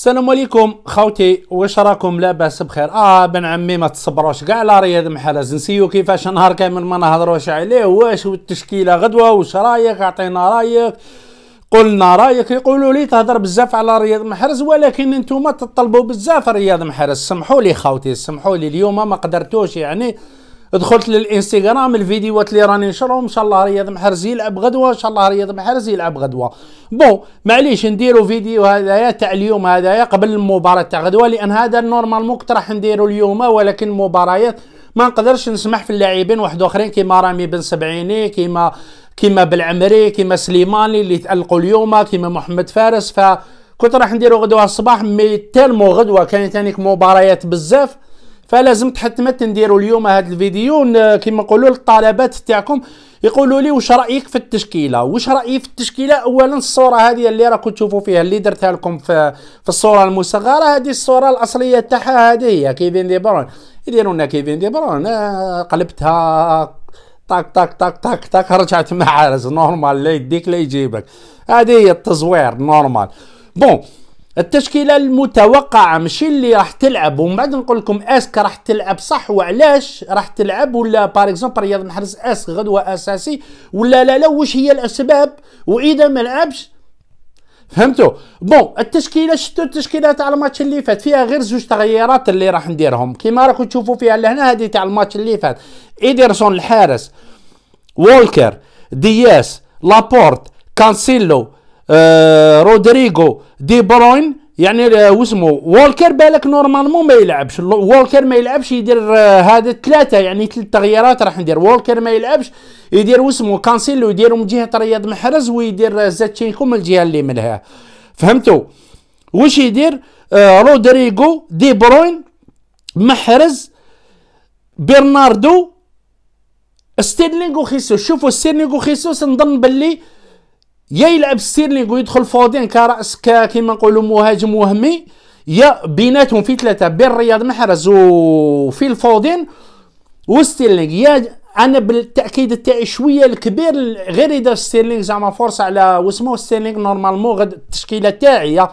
السلام عليكم خوتي واش راكم لاباس بخير اه بن عمي ما تصبروش كاع لا رياض محرز نسيو كيفاش نهار كامل ما نهضروش عليه واش والتشكيله غدوه واش رايك اعطينا رايك قلنا رايك يقولوا لي تهضر بزاف على رياض محرز ولكن انتم تطلبوا بزاف رياض محرز سمحوا لي خوتي سمحوا لي اليوم ما قدرتوش يعني دخلت للانستغرام الفيديوهات اللي راني نشرهم ان شاء الله رياض محرز يلعب غدوه ان شاء الله رياض محرز يلعب غدوه بون معليش نديروا فيديو هذايا تاع اليوم هذايا قبل المباراه تاع غدوه لان هذا نورمالمون كنت راح نديرو اليوم ولكن مباريات ما نقدرش نسمح في اللاعبين واحد اخرين كيما رامي بن سبعيني كيما كيما بالعمري كيما سليماني اللي تالقوا اليوم كيما محمد فارس ف كنت راح نديرو غدوه الصباح مي تالمو غدوه كاين تانيك مباريات بزاف فلازم تحتمت نديروا اليوم هذا الفيديو كما نقولوا للطلبات تاعكم يقولوا لي واش رايك في التشكيله واش رايي في التشكيله اولا الصوره هذه اللي راكم تشوفوا فيها اللي درتها لكم في, في الصوره المصغره هذه الصوره الاصليه تاعها هذه هي كيفين دي برون يديروا لنا كيفين دي برون آه، قلبتها طاك طاك طاك طاك طاك رجعت معارز عارز نورمال لا يديك لا يجيبك هذه هي التزوير نورمال بون التشكيله المتوقعه ماشي اللي راح تلعب ومن بعد نقول لكم اسك راح تلعب صح وعلاش راح تلعب ولا بار اكزومبل رياض محرز اسك غدوه اساسي ولا لا لا واش هي الاسباب واذا ما لعبش فهمتوا بون التشكيله شفتوا التشكيله تاع الماتش اللي فات فيها غير زوج تغييرات اللي راح نديرهم كيما راكم تشوفوا فيها لهنا هذه تاع الماتش اللي فات ايدرسون الحارس وولكر دياس لابورت كانسيلو آه، رودريغو دي بروين يعني آه، واسمه وولكر بالك نورمالمون ما يلعبش وولكر ما يلعبش يدير آه، هذا ثلاثه يعني ثلاث تغييرات راح ندير وولكر ما يلعبش يدير واسمه كانسيلو يديرو من جهه رياض محرز ويدير زاتشينكو من الجهه اللي منها فهمتوا واش يدير رودريغو دي بروين محرز برناردو ستيرلينغ وخيسوس شوفوا ستيرلينغ وخيسوس نظن باللي يا يلعب ستيرلينغ ويدخل فودين كراس كيما نقولوا مهاجم وهمي يا بيناتهم في ثلاثه بين رياض محرز وفي الفودين وستيرلينغ يا انا بالتاكيد تاعي شويه الكبير غير اذا ستيرلينغ زعما فرصه على واسمو ستيرلينغ نورمالمون غد التشكيله تاعي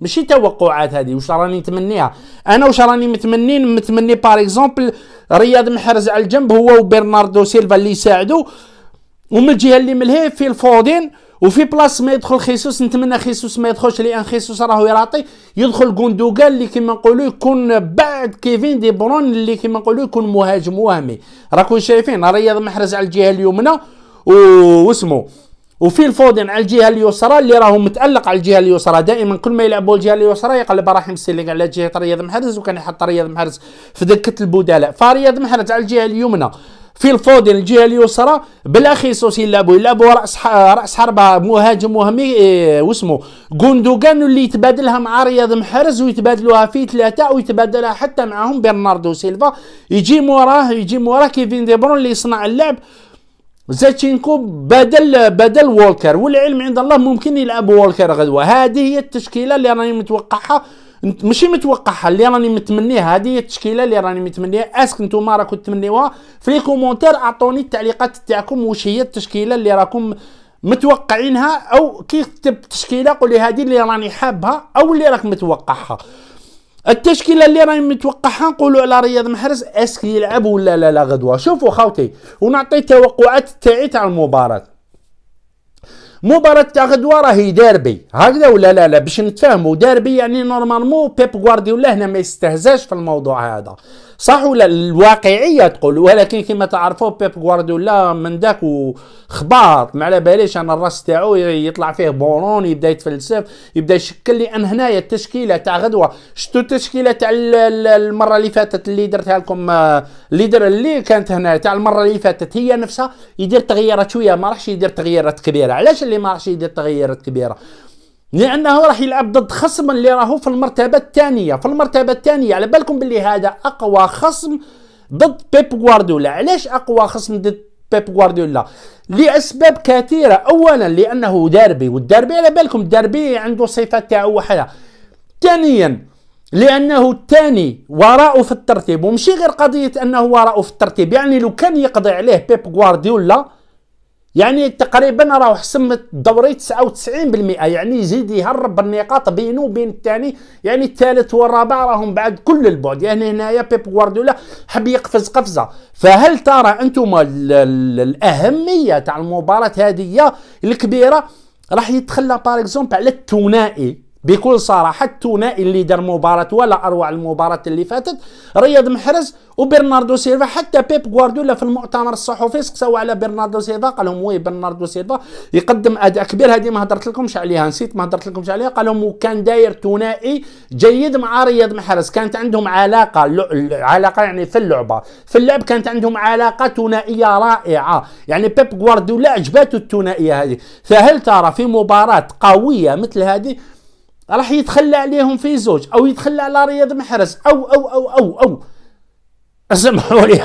ماشي توقعات هذه واش راني نتمنيها انا واش راني متمني متمني باغ اكزومبل رياض محرز على الجنب هو وبرناردو سيلفا اللي يساعدو ومن الجهه اللي ملهي في الفودين وفي بلاص ما يدخل خيسوس نتمنى خيسوس ما يدخلش لان خيسوس راهو يراطي يدخل غوندوغان اللي كيما نقولوا يكون بعد كيفين دي برون اللي كيما نقولوا يكون مهاجم وهمي راكم شايفين رياض محرز على الجهه اليمنى واسمو وفي الفودن على الجهه اليسرى اللي راهو متالق على الجهه اليسرى دائما كل ما يلعبوا الجهه اليسرى يقلب راح سيلينغ على جهه رياض محرز وكان يحط رياض محرز في دكه البدلاء فرياض محرز على الجهه اليمنى في الفودن الجهه اليسرى بالاخيصوس يلعبوا يلعبوا راس راس حربه مهاجم وهمي إيه واسمه غوندوغان اللي يتبادلها مع رياض محرز ويتبادلوها في ثلاثه ويتبادلها حتى معهم برناردو سيلفا يجي موراه يجي موراه كيفين دي برون اللي يصنع اللعب زاتشينكو بدل بدل وولكر والعلم عند الله ممكن يلعب وولكر غدوه هذه هي التشكيله اللي راني متوقعها ماشي متوقعها اللي راني متمنيها هذه هي التشكيله اللي راني متمنيها اسك نتوما راكم تمنيوها في لي كومونتير اعطوني التعليقات تاعكم واش هي التشكيله اللي راكم متوقعينها او كي تكتب التشكيله قولي هذه اللي راني حابها او اللي راك متوقعها التشكيله اللي راني متوقعها نقولوا على رياض محرز اسك يلعب ولا لا لا غدوه شوفوا خاوتي ونعطي توقعات تاعي تاع المباراه مباراة تاع غدوة راهي داربي هكذا ولا لا لا باش نتفاهموا داربي يعني نورمالمون بيب غوارديولا هنا ما يستهزاش في الموضوع هذا صح ولا الواقعيه تقول ولكن كما تعرفوا بيب غوارديولا من داك وخباط ما على باليش انا الراس تاعو يطلع فيه بورون يبدا يتفلسف يبدا يشكل لي ان هنايا التشكيله تاع غدوه شتو التشكيله تاع المره اللي فاتت اللي درتها لكم الليدر آه، اللي كانت هنا تاع المره اللي فاتت هي نفسها يدير تغييرات شويه ما راحش يدير تغييرات كبيره علاش اللي ما راحش يدير تغييرات كبيره لانه راح يلعب ضد خصم اللي راهو في المرتبه الثانيه في المرتبه الثانيه على بالكم باللي هذا اقوى خصم ضد بيب غوارديولا علاش اقوى خصم ضد بيب غوارديولا لاسباب كثيره اولا لانه داربي والداربي على بالكم الداربي عنده صفه تاعو وحده ثانيا لانه الثاني وراءه في الترتيب ومشي غير قضيه انه وراءه في الترتيب يعني لو كان يقضي عليه بيب غوارديولا يعني تقريبا راه حسم الدوري 99% يعني يزيد يهرب النقاط بينه وبين الثاني يعني الثالث والرابع راهم بعد كل البعد يعني هنايا بيب غوارديولا حب يقفز قفزه فهل ترى انتم الاهميه تاع المباراه هذه الكبيره راح يتخلى باريكزومبل على الثنائي بكل صراحه الثنائي اللي دار مباراه ولا اروع المباراه اللي فاتت رياض محرز وبرناردو سيلفا حتى بيب غوارديولا في المؤتمر الصحفي سقساو على برناردو سيلفا قال لهم وي برناردو سيلفا يقدم اداء كبير هذه ما هدرت لكمش عليها نسيت ما هدرت لكمش عليها قال لهم وكان داير ثنائي جيد مع رياض محرز كانت عندهم علاقه علاقه يعني في اللعبه في اللعب كانت عندهم علاقه ثنائيه رائعه يعني بيب غوارديولا عجباته الثنائيه هذه فهل ترى في مباراه قويه مثل هذه راح يتخلى عليهم في زوج او يتخلى على رياض محرز او او او او او اسمحوا لي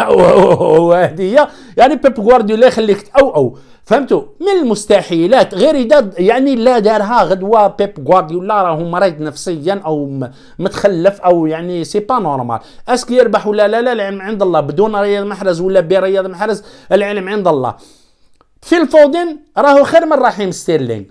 هذه يعني بيب غوارديولا يخليك او او فهمتوا من المستحيلات غير اذا يعني لا دارها غدوه بيب غوارديولا راه مريض نفسيا او متخلف او يعني سي با نورمال اسك يربح ولا لا لا العلم عند الله بدون رياض محرز ولا برياض محرز العلم عند الله في الفودن راهو خير من رحيم ستيرلينغ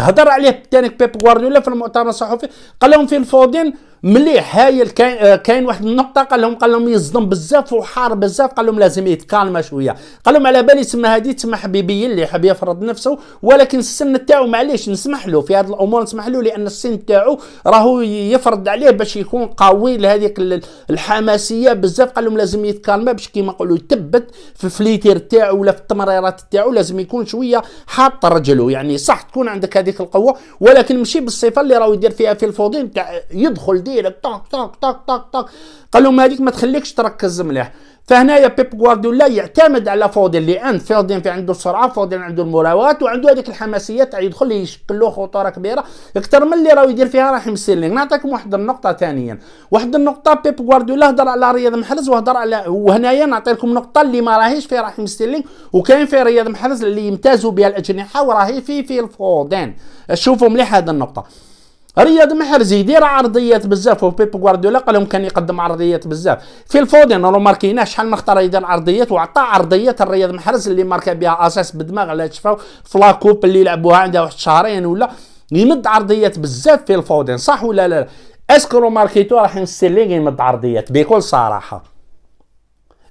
هضر عليه تانيك بيب غوارديولا في المؤتمر الصحفي قال لهم في الفودين مليح هايل كاين آه، كاين واحد النقطه قال لهم قال لهم يصدم بزاف وحار بزاف قال لهم لازم يتكالما شويه قال لهم على بالي تسمى هادي تسمى حبيبي اللي حاب يفرض نفسه ولكن السن تاعو معليش نسمح له في هذه الامور نسمح له لان السن تاعو راهو يفرض عليه باش يكون قوي لهذيك الحماسيه بزاف قال لهم لازم يتكالما باش كيما نقولوا يثبت في فليتير تاعو ولا في التمريرات تاعو لازم يكون شويه حاط رجله يعني صح تكون عندك هذيك القوه ولكن ماشي بالصفه اللي راهو يدير فيها في الفوضي تاع يدخل دي ديالك طونك طونك طونك طونك طونك قال لهم هذيك ما تخليكش تركز مليح فهنايا بيب غوارديولا يعتمد على فودين لان فودين في عنده السرعه فودين عنده المراوات وعنده هذيك الحماسيه تاع يدخل يشكل له خطوره كبيره اكثر من اللي راه يدير فيها راح سيرلينغ نعطيكم واحد النقطه ثانيا واحد النقطه بيب غوارديولا هضر على رياض محرز وهضر على وهنايا نعطي لكم نقطه اللي ما راهيش في راح سيرلينغ وكاين في رياض محرز اللي يمتازوا بها الاجنحه وراهي في في الفودين شوفوا مليح هذه النقطه رياض محرز يدير عرضيات بزاف وبيب غوارديولا قال لهم كان يقدم عرضيات بزاف في الفودين راه ماركيناه شحال ما اختار يدير عرضيات وعطى عرضيات الرياض محرز اللي ماركا بها اساس بدماغ على شفاو في لاكوب اللي لعبوها عندها واحد شهرين ولا يمد عرضيات بزاف في الفودين صح ولا لا, لا. اسكو روماركيتو راح ستيرلينغ يمد عرضيات بكل صراحه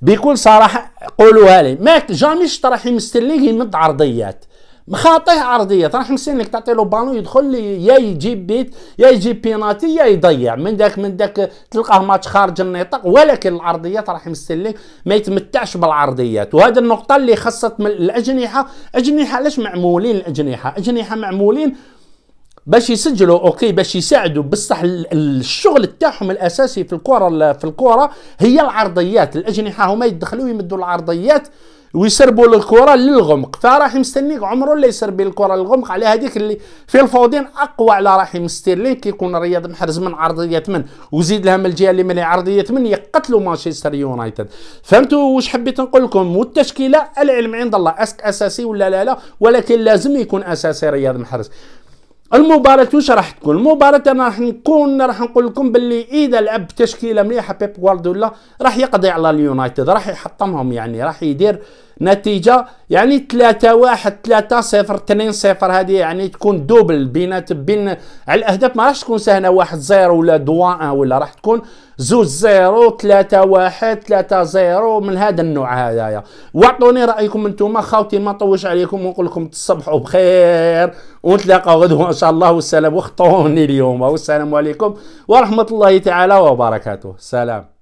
بكل صراحه قولوها لي ماك جامي شت راح ستيرلينغ يمد عرضيات مخاطيه عرضيه راح مسين لك تعطي له بالون يدخل يا يجيب بيت يا يجيب بيناتي يا يضيع من داك من داك تلقاه ماتش خارج النطاق ولكن العرضيات راح مسين لك ما يتمتعش بالعرضيات وهذه النقطه اللي خصت من الاجنحه اجنحه علاش معمولين الاجنحه اجنحه معمولين باش يسجلوا اوكي باش يساعدوا بصح الشغل تاعهم الاساسي في الكره في الكره هي العرضيات الاجنحه هما يدخلوا يمدوا العرضيات ويسربوا الكره للغمق فراح مستنيك عمره اللي يسرب الكره للغمق على هذيك اللي في الفوضين اقوى على رحيم ستيرلين كيكون رياض محرز من عرضيه من وزيد لها من الجهه اللي من عرضيه من يقتلوا مانشستر يونايتد فهمتوا واش حبيت نقول لكم والتشكيله العلم عند الله اسك اساسي ولا لا لا ولكن لازم يكون اساسي رياض محرز المباراة واش راح تكون المباراة انا راح نكون راح نقول لكم باللي اذا لعب تشكيلة مليحة بيب غوارديولا راح يقضي على اليونايتد راح يحطمهم يعني راح يدير نتيجه يعني 3 1 3 0 2 0 هذه يعني تكون دوبل بينات بين على الاهداف ما راحش تكون سهله 1 0 ولا 2 1 ولا راح تكون 2 0 3 1 3 0 من هذا النوع هذايا واعطوني رايكم انتم خاوتي ما نطوش عليكم ونقول لكم تصبحوا بخير ونتلاقاو غدوه ان شاء الله والسلام وخطوني اليوم والسلام عليكم ورحمه الله تعالى وبركاته سلام